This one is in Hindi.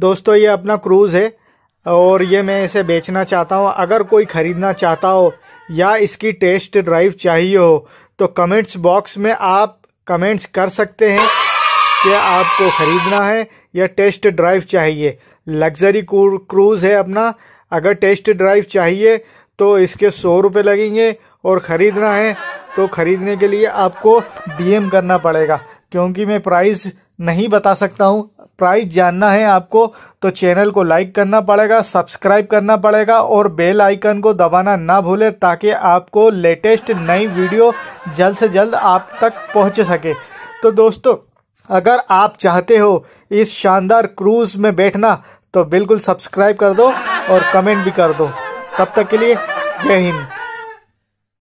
दोस्तों ये अपना क्रूज़ है और ये मैं इसे बेचना चाहता हूँ अगर कोई ख़रीदना चाहता हो या इसकी टेस्ट ड्राइव चाहिए हो तो कमेंट्स बॉक्स में आप कमेंट्स कर सकते हैं कि आपको ख़रीदना है या टेस्ट ड्राइव चाहिए लग्जरी क्रूज़ है अपना अगर टेस्ट ड्राइव चाहिए तो इसके सौ रुपये लगेंगे और ख़रीदना है तो ख़रीदने के लिए आपको डीएम करना पड़ेगा क्योंकि मैं प्राइस नहीं बता सकता हूँ प्राइस जानना है आपको तो चैनल को लाइक करना पड़ेगा सब्सक्राइब करना पड़ेगा और बेल आइकन को दबाना ना भूलें ताकि आपको लेटेस्ट नई वीडियो जल्द से जल्द आप तक पहुँच सके तो दोस्तों अगर आप चाहते हो इस शानदार क्रूज़ में बैठना तो बिल्कुल सब्सक्राइब कर दो और कमेंट भी कर दो तब तक के लिए जय हिंद